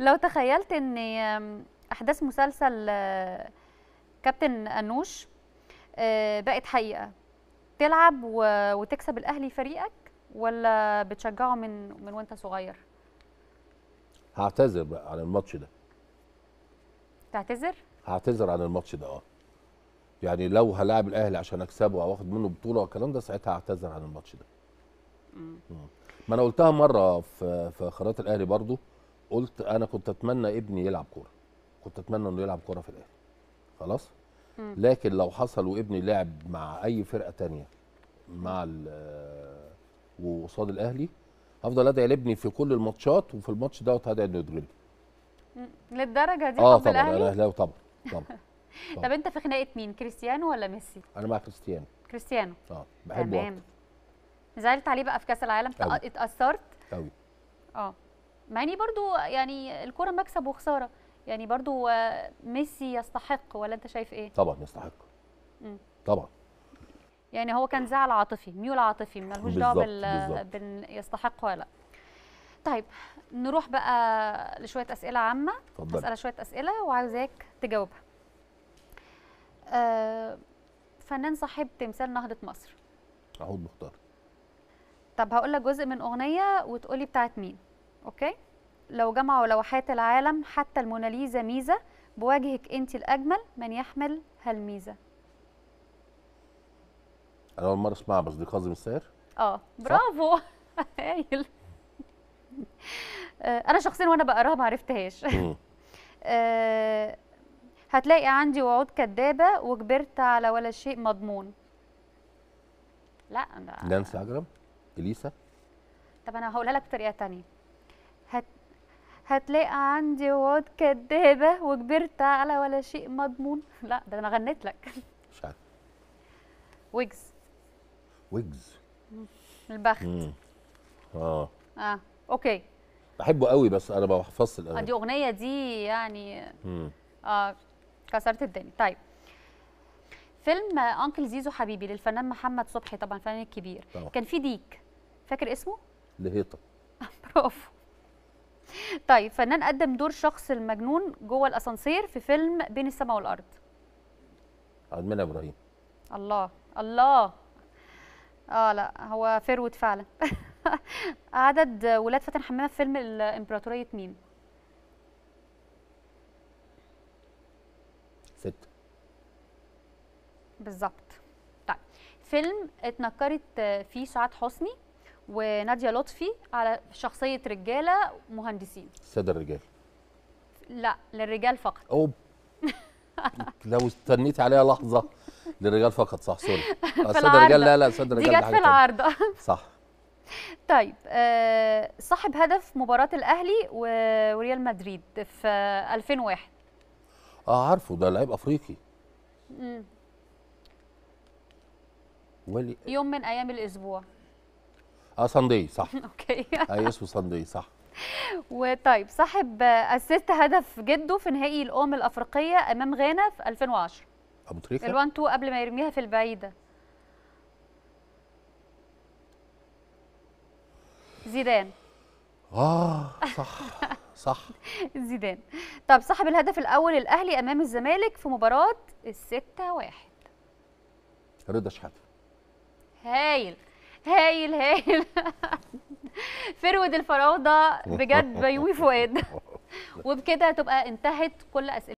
لو تخيلت ان احداث مسلسل آه، كابتن انوش آه، بقت حقيقه تلعب وتكسب الاهلي فريقك ولا بتشجعه من من وانت صغير هعتذر بقى عن الماتش ده تعتذر هعتذر عن الماتش ده اه يعني لو هلاعب الاهلي عشان اكسبه او اخد منه بطوله والكلام ده ساعتها هعتذر عن الماتش ده ما انا قلتها مره في في قناه الاهلي برضو قلت انا كنت اتمنى ابني يلعب كوره كنت اتمنى انه يلعب كوره في الاهلي خلاص لكن لو حصل وابني لعب مع اي فرقه تانية مع وقصاد الاهلي هفضل ادعي لابني في كل الماتشات وفي الماتش دوت هدعي انه يدرب للدرجه دي اه طبعا انا اهلاوي طبعا طبعا طب انت في خناقه مين كريستيانو ولا ميسي انا مع كريستيانو كريستيانو اه بحبه تمام زعلت عليه بقى في كاس العالم اتاثرت قوي اه مع اني برضو يعني الكوره مكسب وخساره يعني برضو آه، ميسي يستحق ولا انت شايف ايه طبعا يستحق مم. طبعا يعني هو كان زعل عاطفي ميول عاطفي ملهوش دعوه بال... بال يستحق ولا لا طيب نروح بقى لشويه اسئله عامه اسال شويه اسئله وعاوزاك تجاوبها آه فنان صاحب تمثال نهضه مصر عهود مختار طب هقول لك جزء من اغنيه وتقولي بتاعت مين اوكي لو جمعوا لوحات العالم حتى الموناليزا ميزه بواجهك انت الاجمل من يحمل هالميزه انا اول مره اسمعها بس دي كاظم الساهر اه برافو هايل آه، انا شخصيا وانا بقراها ما عرفتهاش آه، هتلاقي عندي وعود كدابه وكبرت على ولا شيء مضمون لا انا نانسي عجرم اليسا طب انا هقولها لك بطريقه ثانيه هتلاقي عندي واد كدابه وكبرت على ولا شيء مضمون لا ده انا غنيت لك مش عارف ويجز ويجز البخت اه اه اوكي بحبه قوي بس انا بفصل قوي الاغاني آه، دي اغنيه دي يعني مم. اه كسرت الدنيا طيب فيلم انكل زيزو حبيبي للفنان محمد صبحي طبعا الفنان الكبير طبعا. كان في ديك فاكر اسمه لهيطه برافو طيب فنان قدم دور شخص المجنون جوه الاسانسير في فيلم بين السماء والارض عدمنا ابراهيم الله الله اه لا هو فروت فعلا عدد ولاد فتن حمامه في فيلم الامبراطوريه مين ستة بالظبط طيب فيلم اتنكرت فيه سعاد حسني وناديه لطفي على شخصيه رجاله مهندسين الساده الرجال لا للرجال فقط أوب. لو استنيت عليها لحظه للرجال فقط صح سوري الساده الرجال لا لا الساده الرجال دي في العارضه صح طيب آه، صاحب هدف مباراه الاهلي وريال مدريد في 2001 اه عارفه ده لعيب افريقي امم ولي يوم من ايام الاسبوع اه ساندي صح اوكي اي اسمه ساندي صح وطيب صاحب اسيست هدف جده في نهائي الامم الافريقيه امام غانا في 2010 ابو تريكه ال 1 2 قبل ما يرميها في البعيده زيدان اه صح صح زيدان طب صاحب الهدف الاول الاهلي امام الزمالك في مباراه الستة واحد رضا شحاته هايل هايل هايل فرود الفراوده بجد بيومي فؤاد وبكده تبقى انتهت كل اسئله